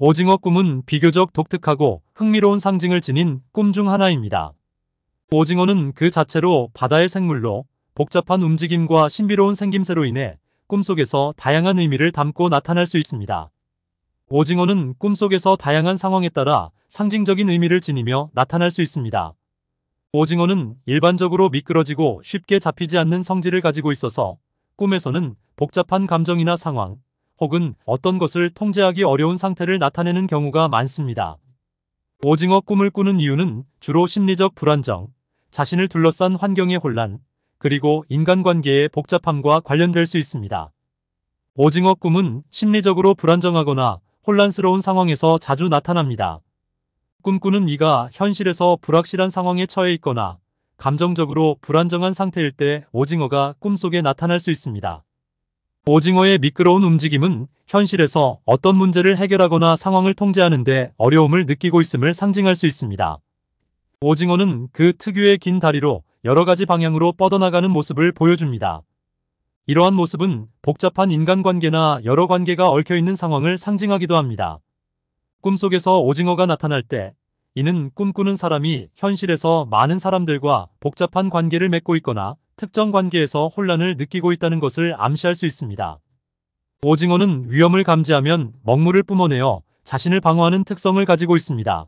오징어 꿈은 비교적 독특하고 흥미로운 상징을 지닌 꿈 중 하나입니다. 오징어는 그 자체로 바다의 생물로 복잡한 움직임과 신비로운 생김새로 인해 꿈속에서 다양한 의미를 담고 나타날 수 있습니다. 오징어는 꿈속에서 다양한 상황에 따라 상징적인 의미를 지니며 나타날 수 있습니다. 오징어는 일반적으로 미끄러지고 쉽게 잡히지 않는 성질을 가지고 있어서 꿈에서는 복잡한 감정이나 상황, 혹은 어떤 것을 통제하기 어려운 상태를 나타내는 경우가 많습니다. 오징어 꿈을 꾸는 이유는 주로 심리적 불안정, 자신을 둘러싼 환경의 혼란, 그리고 인간관계의 복잡함과 관련될 수 있습니다. 오징어 꿈은 심리적으로 불안정하거나 혼란스러운 상황에서 자주 나타납니다. 꿈꾸는 이가 현실에서 불확실한 상황에 처해 있거나 감정적으로 불안정한 상태일 때 오징어가 꿈속에 나타날 수 있습니다. 오징어의 미끄러운 움직임은 현실에서 어떤 문제를 해결하거나 상황을 통제하는 데 어려움을 느끼고 있음을 상징할 수 있습니다. 오징어는 그 특유의 긴 다리로 여러 가지 방향으로 뻗어나가는 모습을 보여줍니다. 이러한 모습은 복잡한 인간관계나 여러 관계가 얽혀있는 상황을 상징하기도 합니다. 꿈속에서 오징어가 나타날 때 이는 꿈꾸는 사람이 현실에서 많은 사람들과 복잡한 관계를 맺고 있거나 특정 관계에서 혼란을 느끼고 있다는 것을 암시할 수 있습니다. 오징어는 위험을 감지하면 먹물을 뿜어내어 자신을 방어하는 특성을 가지고 있습니다.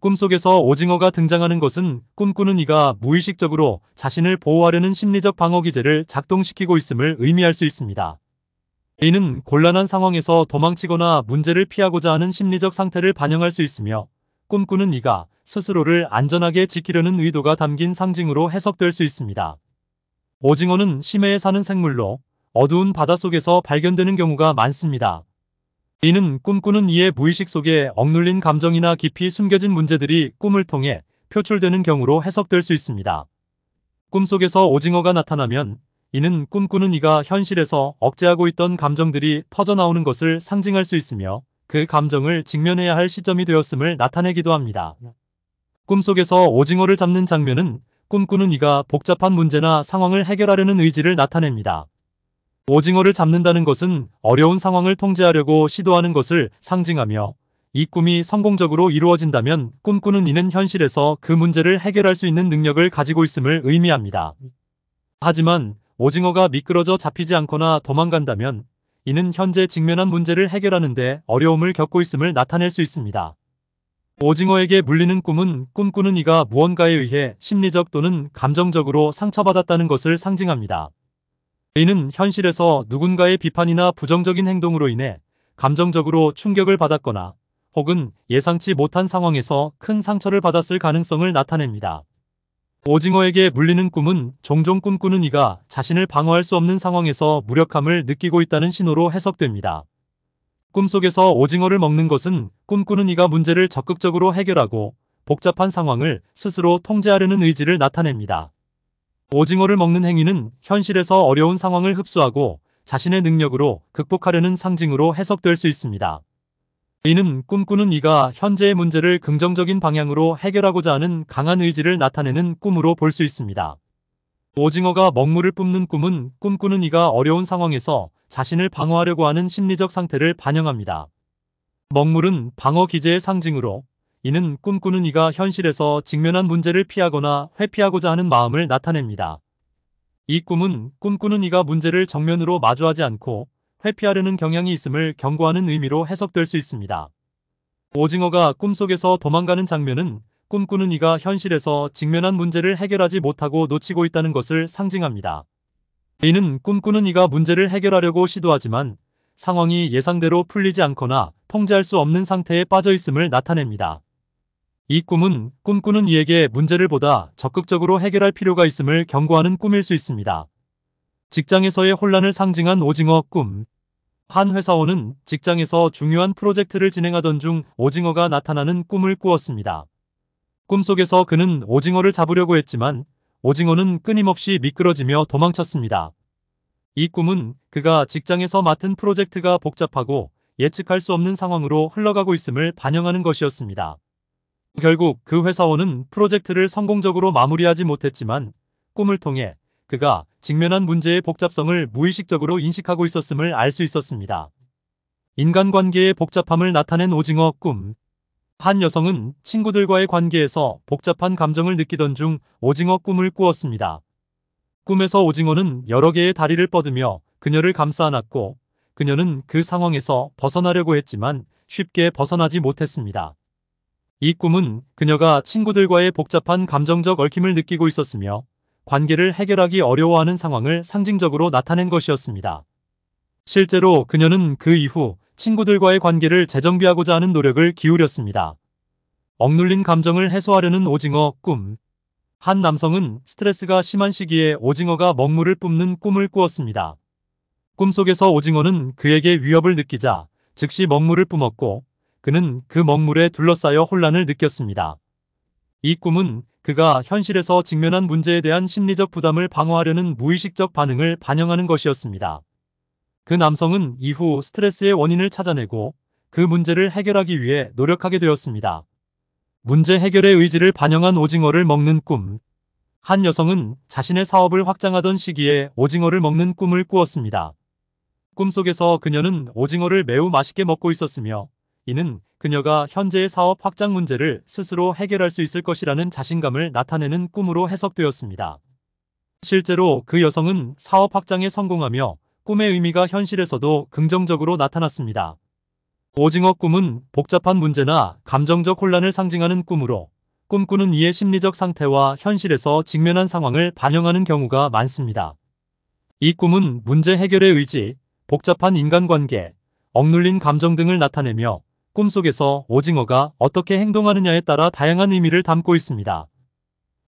꿈속에서 오징어가 등장하는 것은 꿈꾸는 이가 무의식적으로 자신을 보호하려는 심리적 방어 기제를 작동시키고 있음을 의미할 수 있습니다. 이는 곤란한 상황에서 도망치거나 문제를 피하고자 하는 심리적 상태를 반영할 수 있으며 꿈꾸는 이가 스스로를 안전하게 지키려는 의도가 담긴 상징으로 해석될 수 있습니다. 오징어는 심해에 사는 생물로 어두운 바닷속에서 발견되는 경우가 많습니다. 이는 꿈꾸는 이의 무의식 속에 억눌린 감정이나 깊이 숨겨진 문제들이 꿈을 통해 표출되는 경우로 해석될 수 있습니다. 꿈속에서 오징어가 나타나면 이는 꿈꾸는 이가 현실에서 억제하고 있던 감정들이 터져나오는 것을 상징할 수 있으며 그 감정을 직면해야 할 시점이 되었음을 나타내기도 합니다. 꿈속에서 오징어를 잡는 장면은 꿈꾸는 이가 복잡한 문제나 상황을 해결하려는 의지를 나타냅니다. 오징어를 잡는다는 것은 어려운 상황을 통제하려고 시도하는 것을 상징하며 이 꿈이 성공적으로 이루어진다면 꿈꾸는 이는 현실에서 그 문제를 해결할 수 있는 능력을 가지고 있음을 의미합니다. 하지만 오징어가 미끄러져 잡히지 않거나 도망간다면 이는 현재 직면한 문제를 해결하는데 어려움을 겪고 있음을 나타낼 수 있습니다. 오징어에게 물리는 꿈은 꿈꾸는 이가 무언가에 의해 심리적 또는 감정적으로 상처받았다는 것을 상징합니다. 이는 현실에서 누군가의 비판이나 부정적인 행동으로 인해 감정적으로 충격을 받았거나 혹은 예상치 못한 상황에서 큰 상처를 받았을 가능성을 나타냅니다. 오징어에게 물리는 꿈은 종종 꿈꾸는 이가 자신을 방어할 수 없는 상황에서 무력함을 느끼고 있다는 신호로 해석됩니다. 꿈속에서 오징어를 먹는 것은 꿈꾸는 이가 문제를 적극적으로 해결하고 복잡한 상황을 스스로 통제하려는 의지를 나타냅니다. 오징어를 먹는 행위는 현실에서 어려운 상황을 흡수하고 자신의 능력으로 극복하려는 상징으로 해석될 수 있습니다. 이는 꿈꾸는 이가 현재의 문제를 긍정적인 방향으로 해결하고자 하는 강한 의지를 나타내는 꿈으로 볼 수 있습니다. 오징어가 먹물을 뿜는 꿈은 꿈꾸는 이가 어려운 상황에서 자신을 방어하려고 하는 심리적 상태를 반영합니다. 먹물은 방어 기제의 상징으로 이는 꿈꾸는 이가 현실에서 직면한 문제를 피하거나 회피하고자 하는 마음을 나타냅니다. 이 꿈은 꿈꾸는 이가 문제를 정면으로 마주하지 않고 회피하려는 경향이 있음을 경고하는 의미로 해석될 수 있습니다. 오징어가 꿈속에서 도망가는 장면은 꿈꾸는 이가 현실에서 직면한 문제를 해결하지 못하고 놓치고 있다는 것을 상징합니다. A는 꿈꾸는 이가 문제를 해결하려고 시도하지만 상황이 예상대로 풀리지 않거나 통제할 수 없는 상태에 빠져 있음을 나타냅니다. 이 꿈은 꿈꾸는 이에게 문제를 보다 적극적으로 해결할 필요가 있음을 경고하는 꿈일 수 있습니다. 직장에서의 혼란을 상징한 오징어 꿈. 한 회사원은 직장에서 중요한 프로젝트를 진행하던 중 오징어가 나타나는 꿈을 꾸었습니다. 꿈속에서 그는 오징어를 잡으려고 했지만 오징어는 끊임없이 미끄러지며 도망쳤습니다. 이 꿈은 그가 직장에서 맡은 프로젝트가 복잡하고 예측할 수 없는 상황으로 흘러가고 있음을 반영하는 것이었습니다. 결국 그 회사원은 프로젝트를 성공적으로 마무리하지 못했지만 꿈을 통해 그가 직면한 문제의 복잡성을 무의식적으로 인식하고 있었음을 알 수 있었습니다. 인간관계의 복잡함을 나타낸 오징어 꿈한 여성은 친구들과의 관계에서 복잡한 감정을 느끼던 중 오징어 꿈을 꾸었습니다. 꿈에서 오징어는 여러 개의 다리를 뻗으며 그녀를 감싸 안았고 그녀는 그 상황에서 벗어나려고 했지만 쉽게 벗어나지 못했습니다. 이 꿈은 그녀가 친구들과의 복잡한 감정적 얽힘을 느끼고 있었으며 관계를 해결하기 어려워하는 상황을 상징적으로 나타낸 것이었습니다. 실제로 그녀는 그 이후 친구들과의 관계를 재정비하고자 하는 노력을 기울였습니다. 억눌린 감정을 해소하려는 오징어 꿈. 한 남성은 스트레스가 심한 시기에 오징어가 먹물을 뿜는 꿈을 꾸었습니다. 꿈속에서 오징어는 그에게 위협을 느끼자 즉시 먹물을 뿜었고 그는 그 먹물에 둘러싸여 혼란을 느꼈습니다. 이 꿈은 그가 현실에서 직면한 문제에 대한 심리적 부담을 방어하려는 무의식적 반응을 반영하는 것이었습니다. 그 남성은 이후 스트레스의 원인을 찾아내고 그 문제를 해결하기 위해 노력하게 되었습니다. 문제 해결의 의지를 반영한 오징어를 먹는 꿈. 한 여성은 자신의 사업을 확장하던 시기에 오징어를 먹는 꿈을 꾸었습니다. 꿈속에서 그녀는 오징어를 매우 맛있게 먹고 있었으며 이는 그녀가 현재의 사업 확장 문제를 스스로 해결할 수 있을 것이라는 자신감을 나타내는 꿈으로 해석되었습니다. 실제로 그 여성은 사업 확장에 성공하며 꿈의 의미가 현실에서도 긍정적으로 나타났습니다. 오징어 꿈은 복잡한 문제나 감정적 혼란을 상징하는 꿈으로 꿈꾸는 이의 심리적 상태와 현실에서 직면한 상황을 반영하는 경우가 많습니다. 이 꿈은 문제 해결의 의지, 복잡한 인간관계, 억눌린 감정 등을 나타내며 꿈속에서 오징어가 어떻게 행동하느냐에 따라 다양한 의미를 담고 있습니다.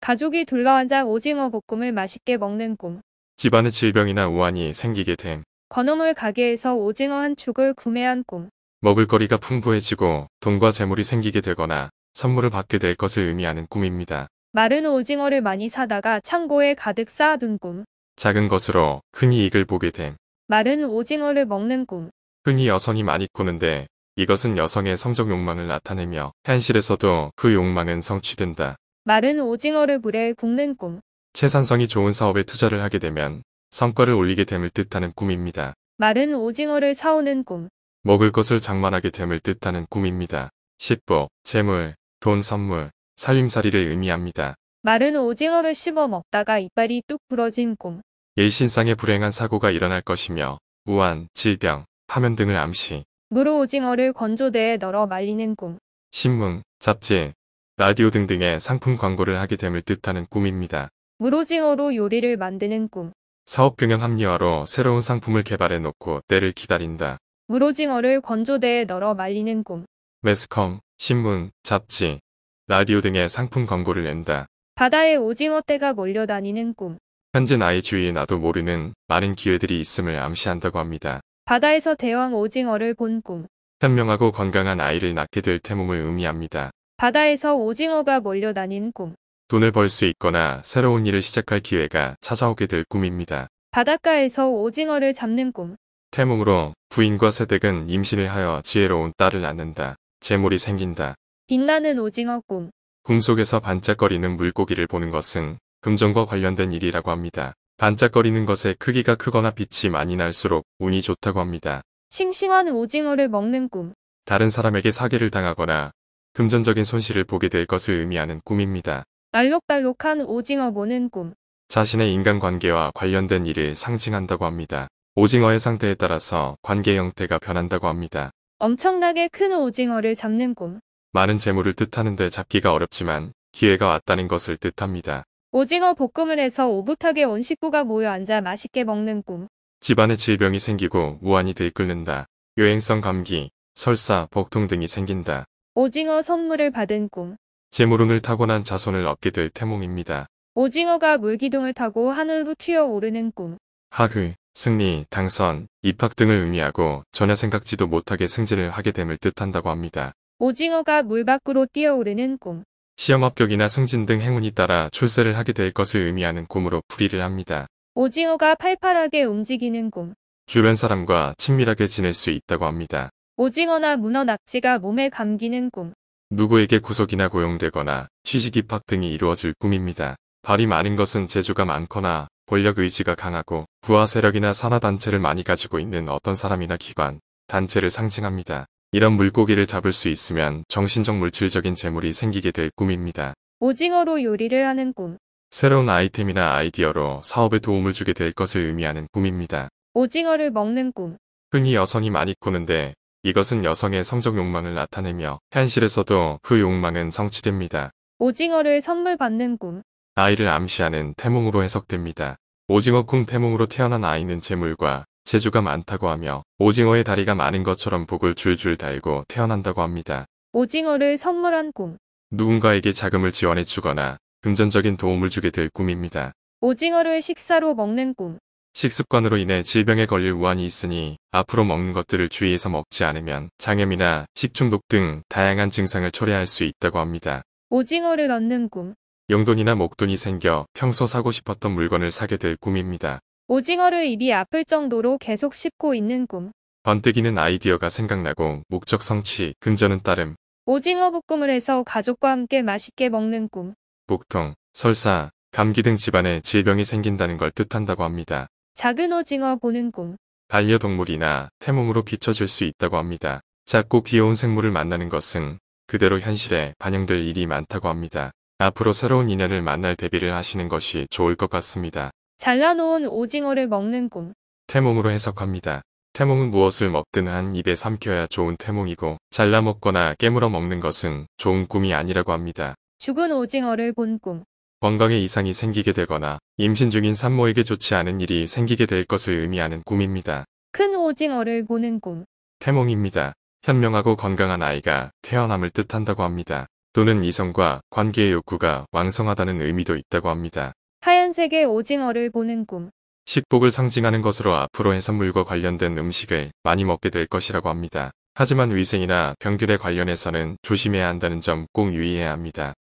가족이 둘러앉아 오징어 볶음을 맛있게 먹는 꿈. 집안에 질병이나 우환이 생기게 됨. 건어물 가게에서 오징어 한 축을 구매한 꿈. 먹을거리가 풍부해지고 돈과 재물이 생기게 되거나 선물을 받게 될 것을 의미하는 꿈입니다. 마른 오징어를 많이 사다가 창고에 가득 쌓아둔 꿈. 작은 것으로 흔히 이익을 보게 됨. 마른 오징어를 먹는 꿈. 흔히 여성이 많이 꾸는데 이것은 여성의 성적 욕망을 나타내며 현실에서도 그 욕망은 성취된다. 마른 오징어를 물에 굽는 꿈. 채산성이 좋은 사업에 투자를 하게 되면 성과를 올리게 됨을 뜻하는 꿈입니다. 말은 오징어를 사오는 꿈. 먹을 것을 장만하게 됨을 뜻하는 꿈입니다. 식복, 재물, 돈 선물, 살림살이를 의미합니다. 말은 오징어를 씹어 먹다가 이빨이 뚝 부러진 꿈. 일신상의 불행한 사고가 일어날 것이며 우한, 질병, 파면 등을 암시. 무로 오징어를 건조대에 널어 말리는 꿈. 신문, 잡지, 라디오 등등의 상품 광고를 하게 됨을 뜻하는 꿈입니다. 무로징어로 요리를 만드는 꿈. 사업 경영 합리화로 새로운 상품을 개발해 놓고 때를 기다린다. 무로징어를 건조대에 널어 말리는 꿈. 매스컴, 신문, 잡지, 라디오 등의 상품 광고를 낸다. 바다에 오징어 떼가 몰려다니는 꿈. 현재 나의 주위 나도 모르는 많은 기회들이 있음을 암시한다고 합니다. 바다에서 대왕 오징어를 본 꿈. 현명하고 건강한 아이를 낳게 될 태몽을 의미합니다. 바다에서 오징어가 몰려다닌 꿈. 돈을 벌 수 있거나 새로운 일을 시작할 기회가 찾아오게 될 꿈입니다. 바닷가에서 오징어를 잡는 꿈. 태몽으로 부인과 세댁은 임신을 하여 지혜로운 딸을 낳는다. 재물이 생긴다. 빛나는 오징어 꿈. 꿈속에서 반짝거리는 물고기를 보는 것은 금전과 관련된 일이라고 합니다. 반짝거리는 것의 크기가 크거나 빛이 많이 날수록 운이 좋다고 합니다. 싱싱한 오징어를 먹는 꿈. 다른 사람에게 사기를 당하거나 금전적인 손실을 보게 될 것을 의미하는 꿈입니다. 알록달록한 오징어 보는 꿈. 자신의 인간관계와 관련된 일을 상징한다고 합니다. 오징어의 상태에 따라서 관계 형태가 변한다고 합니다. 엄청나게 큰 오징어를 잡는 꿈. 많은 재물을 뜻하는데 잡기가 어렵지만 기회가 왔다는 것을 뜻합니다. 오징어 볶음을 해서 오붓하게 온 식구가 모여 앉아 맛있게 먹는 꿈. 집안에 질병이 생기고 무한히 들끓는다. 요행성 감기, 설사, 복통 등이 생긴다. 오징어 선물을 받은 꿈. 재물운을 타고난 자손을 얻게 될 태몽입니다. 오징어가 물기둥을 타고 하늘로 튀어오르는 꿈. 하귀, 승리, 당선, 입학 등을 의미하고 전혀 생각지도 못하게 승진을 하게 됨을 뜻한다고 합니다. 오징어가 물 밖으로 뛰어오르는 꿈. 시험 합격이나 승진 등 행운이 따라 출세를 하게 될 것을 의미하는 꿈으로 풀이를 합니다. 오징어가 팔팔하게 움직이는 꿈. 주변 사람과 친밀하게 지낼 수 있다고 합니다. 오징어나 문어 낙지가 몸에 감기는 꿈. 누구에게 구속이나 고용되거나 취직 입학 등이 이루어질 꿈입니다. 발이 많은 것은 재주가 많거나 권력 의지가 강하고 부하 세력이나 산하 단체를 많이 가지고 있는 어떤 사람이나 기관, 단체를 상징합니다. 이런 물고기를 잡을 수 있으면 정신적 물질적인 재물이 생기게 될 꿈입니다. 오징어로 요리를 하는 꿈. 새로운 아이템이나 아이디어로 사업에 도움을 주게 될 것을 의미하는 꿈입니다. 오징어를 먹는 꿈. 흔히 여성이 많이 꾸는데 이것은 여성의 성적 욕망을 나타내며 현실에서도 그 욕망은 성취됩니다. 오징어를 선물 받는 꿈. 아이를 암시하는 태몽으로 해석됩니다. 오징어 꿈 태몽으로 태어난 아이는 재물과 재주가 많다고 하며 오징어의 다리가 많은 것처럼 복을 줄줄 달고 태어난다고 합니다. 오징어를 선물한 꿈. 누군가에게 자금을 지원해 주거나 금전적인 도움을 주게 될 꿈입니다. 오징어를 식사로 먹는 꿈. 식습관으로 인해 질병에 걸릴 우환이 있으니 앞으로 먹는 것들을 주의해서 먹지 않으면 장염이나 식중독 등 다양한 증상을 초래할 수 있다고 합니다. 오징어를 얻는 꿈 용돈이나 목돈이 생겨 평소 사고 싶었던 물건을 사게 될 꿈입니다. 오징어를 입이 아플 정도로 계속 씹고 있는 꿈 번뜩이는 아이디어가 생각나고 목적 성취, 금전은 따름 오징어 볶음을 해서 가족과 함께 맛있게 먹는 꿈 복통, 설사, 감기 등 집안에 질병이 생긴다는 걸 뜻한다고 합니다. 작은 오징어 보는 꿈. 반려동물이나 태몽으로 비춰질 수 있다고 합니다. 작고 귀여운 생물을 만나는 것은 그대로 현실에 반영될 일이 많다고 합니다. 앞으로 새로운 인연을 만날 대비를 하시는 것이 좋을 것 같습니다. 잘라놓은 오징어를 먹는 꿈. 태몽으로 해석합니다. 태몽은 무엇을 먹든 한 입에 삼켜야 좋은 태몽이고 잘라 먹거나 깨물어 먹는 것은 좋은 꿈이 아니라고 합니다. 죽은 오징어를 본 꿈. 건강에 이상이 생기게 되거나 임신 중인 산모에게 좋지 않은 일이 생기게 될 것을 의미하는 꿈입니다. 큰 오징어를 보는 꿈. 태몽입니다. 현명하고 건강한 아이가 태어남을 뜻한다고 합니다. 또는 이성과 관계의 욕구가 왕성하다는 의미도 있다고 합니다. 하얀색의 오징어를 보는 꿈. 식복을 상징하는 것으로 앞으로 해산물과 관련된 음식을 많이 먹게 될 것이라고 합니다. 하지만 위생이나 병균에 관련해서는 조심해야 한다는 점 꼭 유의해야 합니다.